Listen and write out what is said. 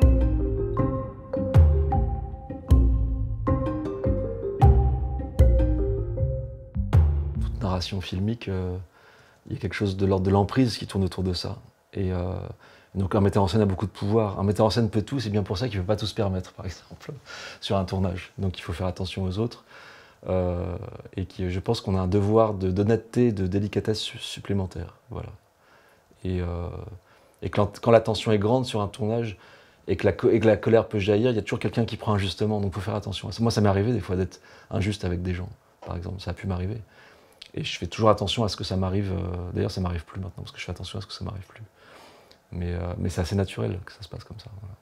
Toute narration filmique, euh, il y a quelque chose de l'ordre de l'emprise qui tourne autour de ça. Et euh, donc un metteur en scène a beaucoup de pouvoir. Un metteur en scène peut tout, c'est bien pour ça qu'il ne peut pas tout se permettre, par exemple, sur un tournage. Donc il faut faire attention aux autres. Euh, et qui, je pense qu'on a un devoir d'honnêteté, de, de, délicatesse supplémentaire. Voilà. Et, quand, quand, la tension est grande sur un tournage, et que, la, et que la colère peut jaillir, il y a toujours quelqu'un qui prend injustement. Donc il faut faire attention. Moi, ça m'est arrivé des fois d'être injuste avec des gens, par exemple. Ça a pu m'arriver. Et je fais toujours attention à ce que ça m'arrive. Euh, d'ailleurs, ça m'arrive plus maintenant, parce que je fais attention à ce que ça m'arrive plus. Mais, euh, mais c'est assez naturel que ça se passe comme ça.